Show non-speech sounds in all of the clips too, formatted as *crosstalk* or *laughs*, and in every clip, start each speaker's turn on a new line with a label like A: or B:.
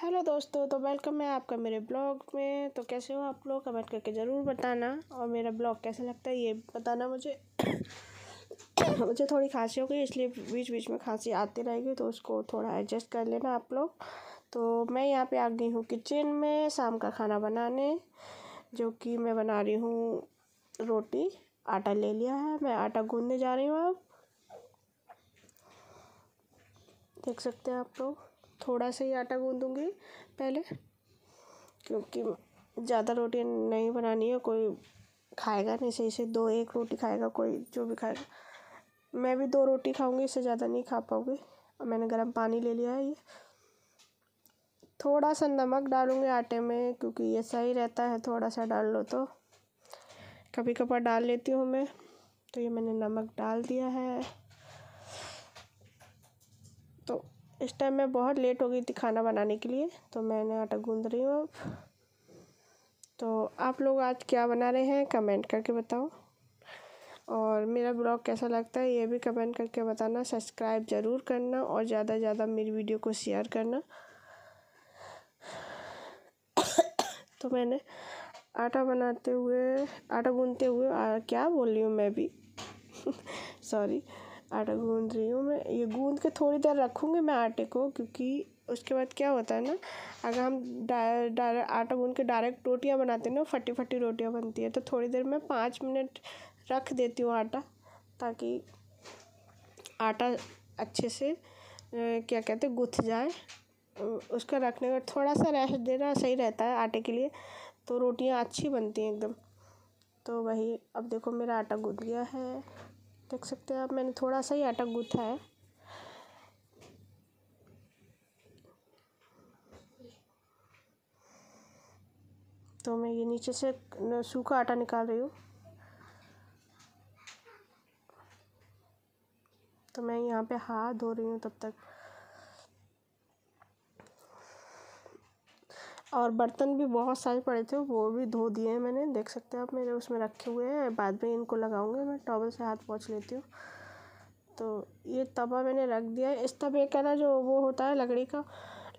A: hello दोस्तों तो welcome है आपका मेरे ब्लॉग में तो कैसे हो आप लोग कमेंट करके ज़रूर बताना और मेरा ब्लॉग कैसा लगता है ये बताना मुझे *coughs* मुझे थोड़ी खांसी हो गई इसलिए बीच बीच में खांसी आती रहेगी तो उसको थोड़ा एडजस्ट कर लेना आप लोग तो मैं यहाँ पे आ गई हूँ किचन में शाम का खाना बनाने जो कि मैं बना रही हूँ रोटी आटा ले लिया है मैं आटा गूँधने जा रही हूँ अब देख सकते हैं आप लोग थोड़ा सा ही आटा गूंदूँगी पहले क्योंकि ज़्यादा रोटी नहीं बनानी है कोई खाएगा नहीं सही से दो एक रोटी खाएगा कोई जो भी खाएगा मैं भी दो रोटी खाऊंगी इससे ज़्यादा नहीं खा पाऊँगी और मैंने गर्म पानी ले लिया है ये थोड़ा सा नमक डालूँगी आटे में क्योंकि ये सही रहता है थोड़ा सा डाल लो तो कभी कभार डाल लेती हूँ मैं तो ये मैंने नमक डाल दिया है इस टाइम मैं बहुत लेट हो गई थी खाना बनाने के लिए तो मैंने आटा गूंध रही हूँ अब तो आप लोग आज क्या बना रहे हैं कमेंट करके बताओ और मेरा ब्लॉग कैसा लगता है ये भी कमेंट करके बताना सब्सक्राइब ज़रूर करना और ज़्यादा से ज़्यादा मेरी वीडियो को शेयर करना *coughs* तो मैंने आटा बनाते हुए आटा गूंधते हुए आ, क्या बोल रही हूँ मैं भी सॉरी *laughs* आटा गूंद रही हूँ मैं ये गूंद के थोड़ी देर रखूँगी मैं आटे को क्योंकि उसके बाद क्या होता है ना अगर हम डाय आटा गूंद के डायरेक्ट रोटियाँ बनाते हैं ना फटी फटी रोटियाँ बनती है तो थोड़ी देर में पाँच मिनट रख देती हूँ आटा ताकि आटा अच्छे से क्या कहते हैं गुथ जाए उसका रखने का थोड़ा सा रेस्ट देना सही रहता है आटे के लिए तो रोटियां अच्छी बनती हैं एकदम तो वही अब देखो मेरा आटा गूंद गया है देख सकते हैं आप मैंने थोड़ा सा ही आटा गूथा है तो मैं ये नीचे से सूखा आटा निकाल रही हूँ तो मैं यहाँ पे हाथ धो रही हूँ तब तक और बर्तन भी बहुत सारे पड़े थे वो भी धो दिए हैं मैंने देख सकते हैं आप मेरे उसमें रखे हुए हैं बाद में इनको लगाऊंगी मैं टॉवल से हाथ पहुँच लेती हूँ तो ये तवा मैंने रख दिया है इस तवे का ना जो वो होता है लकड़ी का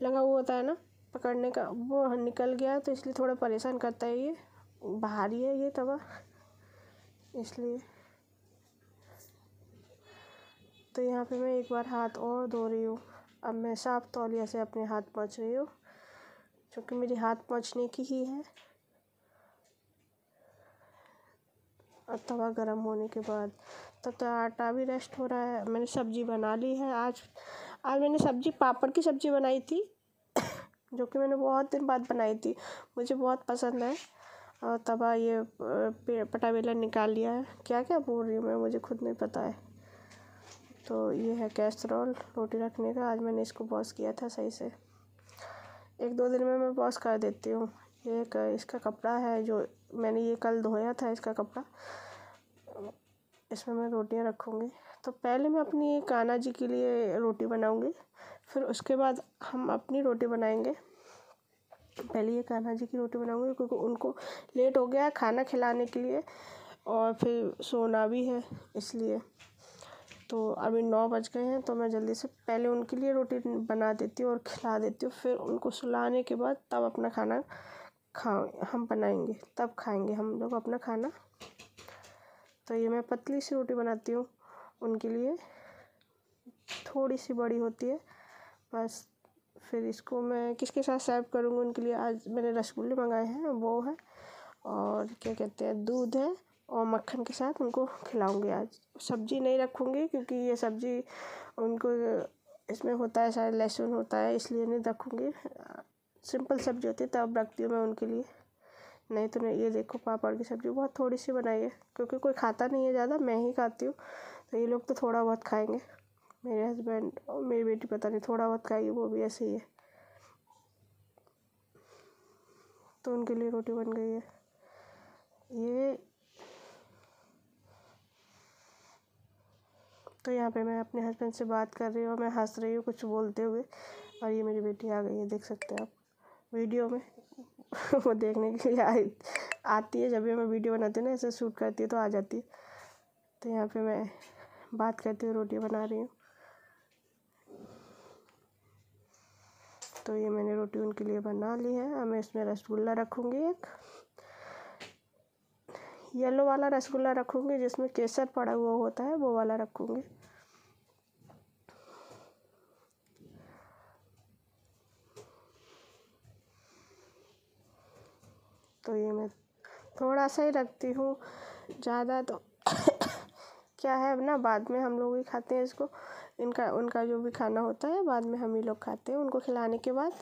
A: लगा हुआ होता है ना पकड़ने का वो निकल गया तो इसलिए थोड़ा परेशान करता है ये भारी है ये तवा इसलिए तो यहाँ पे मैं एक बार हाथ और धो रही हूँ अब मैं साफ तौलिया से अपने हाथ पहुँच रही हूँ क्योंकि कि मेरे हाथ पहुँचने की ही है और तवा गरम होने के बाद तब तक तो आटा भी रेस्ट हो रहा है मैंने सब्ज़ी बना ली है आज आज मैंने सब्ज़ी पापड़ की सब्ज़ी बनाई थी जो कि मैंने बहुत दिन बाद बनाई थी मुझे बहुत पसंद है और तवा ये पटा निकाल लिया है क्या क्या बोल रही हूँ मैं मुझे खुद नहीं पता है तो ये है कैसरोल रोटी रखने का आज मैंने इसको वॉश किया था सही से एक दो दिन में मैं वॉश कर देती हूँ ये एक इसका कपड़ा है जो मैंने ये कल धोया था इसका कपड़ा इसमें मैं रोटियाँ रखूँगी तो पहले मैं अपनी काना जी के लिए रोटी बनाऊँगी फिर उसके बाद हम अपनी रोटी बनाएंगे पहले ये कान्हा जी की रोटी बनाऊँगी क्योंकि उनको लेट हो गया खाना खिलाने के लिए और फिर सोना भी है इसलिए तो अभी नौ बज गए हैं तो मैं जल्दी से पहले उनके लिए रोटी बना देती हूँ और खिला देती हूँ फिर उनको सुलाने के बाद तब अपना खाना खाओ हम बनाएंगे तब खाएंगे हम लोग अपना खाना तो ये मैं पतली सी रोटी बनाती हूँ उनके लिए थोड़ी सी बड़ी होती है बस फिर इसको मैं किसके साथ सर्व करूँगी उनके लिए आज मैंने रसगुल्ले मंगाए हैं वो है और क्या कहते हैं दूध है और मक्खन के साथ उनको खिलाऊँगी आज सब्जी नहीं रखूँगी क्योंकि ये सब्जी उनको इसमें होता है शायद लहसुन होता है इसलिए नहीं रखूँगी सिंपल सब्जी होती है तब रखती हूँ मैं उनके लिए नहीं तो नहीं ये देखो पापड़ की सब्ज़ी बहुत थोड़ी सी बनाई है क्योंकि कोई खाता नहीं है ज़्यादा मैं ही खाती हूँ तो ये लोग तो थोड़ा बहुत खाएंगे मेरे हस्बैंड और मेरी बेटी पता नहीं थोड़ा बहुत खाएगी वो भी ऐसे ही है तो उनके लिए रोटी बन गई है ये तो यहाँ पे मैं अपने हस्बैंड से बात कर रही हूँ मैं हंस रही हूँ कुछ बोलते हुए और ये मेरी बेटी आ गई है देख सकते हैं आप वीडियो में *laughs* वो देखने के लिए आई आती है जब भी मैं वीडियो बनाती हूँ ना ऐसे शूट करती है तो आ जाती है तो यहाँ पे मैं बात करती हूँ रोटी बना रही हूँ तो ये मैंने रोटी उनके लिए बना ली है अब मैं इसमें रसगुल्ला रखूँगी एक येलो वाला रसगुल्ला रखूँगी जिसमें केसर पड़ा हुआ होता है वो वाला रखूँगी तो ये मैं थोड़ा सा ही रखती हूँ ज़्यादा तो *coughs* क्या है ना बाद में हम लोग ही खाते हैं इसको इनका उनका जो भी खाना होता है बाद में हम ही लोग खाते हैं उनको खिलाने के बाद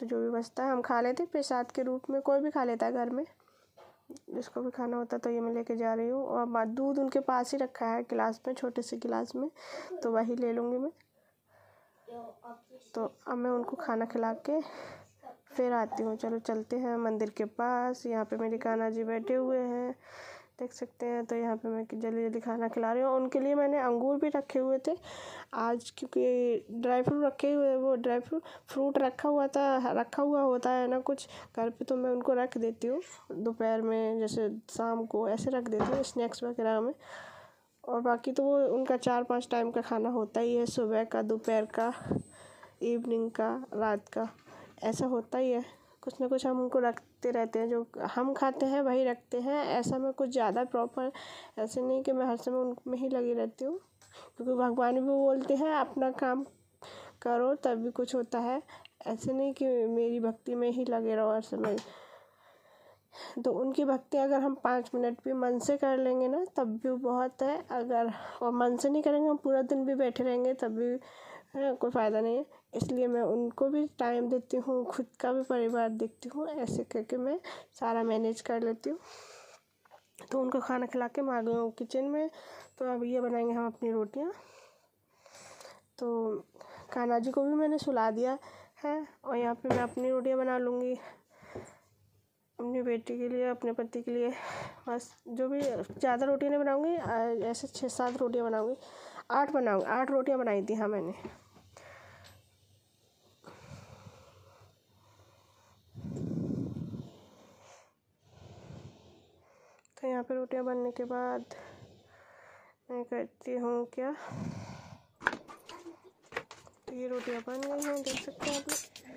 A: तो जो भी बचता है हम खा लेते हैं प्रसाद के रूप में कोई भी खा लेता है घर में जिसको भी खाना होता तो ये मैं लेके जा रही हूँ और दूध उनके पास ही रखा है गिलास में छोटे से गिलास में तो वही ले लूँगी मैं तो अब मैं उनको खाना खिला के फिर आती हूँ चलो चलते हैं मंदिर के पास यहाँ पे मेरे कान्हा जी बैठे हुए हैं देख सकते हैं तो यहाँ पे मैं जल्दी जल्दी खाना खिला रही हूँ उनके लिए मैंने अंगूर भी रखे हुए थे आज क्योंकि ड्राई फ्रूट रखे हुए वो ड्राई फ्रूट फ्रूट रखा हुआ था रखा हुआ होता है ना कुछ घर पे तो मैं उनको रख देती हूँ दोपहर में जैसे शाम को ऐसे रख देती हूँ स्नैक्स वगैरह में और बाकी तो वो उनका चार पाँच टाइम का खाना होता ही है सुबह का दोपहर का इवनिंग का रात का ऐसा होता ही है कुछ ना कुछ हम उनको रखते रहते हैं जो हम खाते हैं वही रखते हैं ऐसा मैं कुछ ज़्यादा प्रॉपर ऐसे नहीं कि मैं हर समय उनमें ही लगी रहती हूँ क्योंकि भगवान भी बोलते हैं अपना काम करो तब भी कुछ होता है ऐसे नहीं कि मेरी भक्ति में ही लगे रहो हर समय तो उनकी भक्ति अगर हम पाँच मिनट भी मन से कर लेंगे ना तब भी बहुत है अगर और मन से नहीं करेंगे हम पूरा दिन भी बैठे रहेंगे तब भी है कोई फ़ायदा नहीं है इसलिए मैं उनको भी टाइम देती हूँ खुद का भी परिवार देखती हूँ ऐसे करके मैं सारा मैनेज कर लेती हूँ तो उनको खाना खिला के मार गई हूँ किचन में तो अब ये बनाएंगे हम अपनी रोटियाँ तो कान्हा जी को भी मैंने सुला दिया है और यहाँ पे मैं अपनी रोटियाँ बना लूँगी अपनी बेटी के लिए अपने पति के लिए बस जो भी ज़्यादा रोटियाँ नहीं बनाऊँगी ऐसे छः सात रोटियाँ बनाऊँगी आठ बनाऊँगी आठ रोटियाँ बनाई थी हाँ मैंने तो यहाँ पे रोटियाँ बनने के बाद मैं करती हूँ क्या तो ये रोटियाँ बन गई हैं देख सकते हैं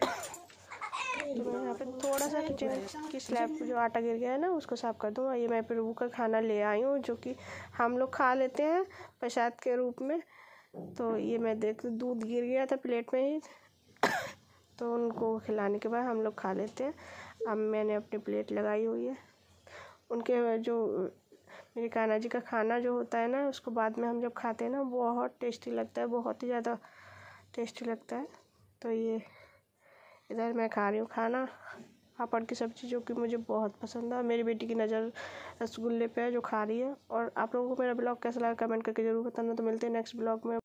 A: आप लोग तो मैं यहाँ पे थोड़ा सा किचन की स्लैब जो आटा गिर गया है ना उसको साफ़ कर दूँगा ये मैं रू का खाना ले आई हूँ जो कि हम लोग खा लेते हैं प्रसाद के रूप में तो ये मैं देख दूध गिर गया था प्लेट में ही तो उनको खिलाने के बाद हम लोग खा लेते हैं अब मैंने अपनी प्लेट लगाई हुई है उनके जो मेरे कान्हा जी का खाना जो होता है ना उसको बाद में हम जब खाते हैं ना बहुत टेस्टी लगता है बहुत ही ज़्यादा टेस्टी लगता है तो ये इधर मैं खा रही हूँ खाना पापड़ की सब्ज़ी जो कि मुझे बहुत पसंद है मेरी बेटी की नज़र रसगुल्ले पे है जो खा रही है और आप लोगों को मेरा ब्लॉग कैसा लगा कमेंट करके ज़रूर बताना तो मिलते हैं नेक्स्ट ब्लॉग में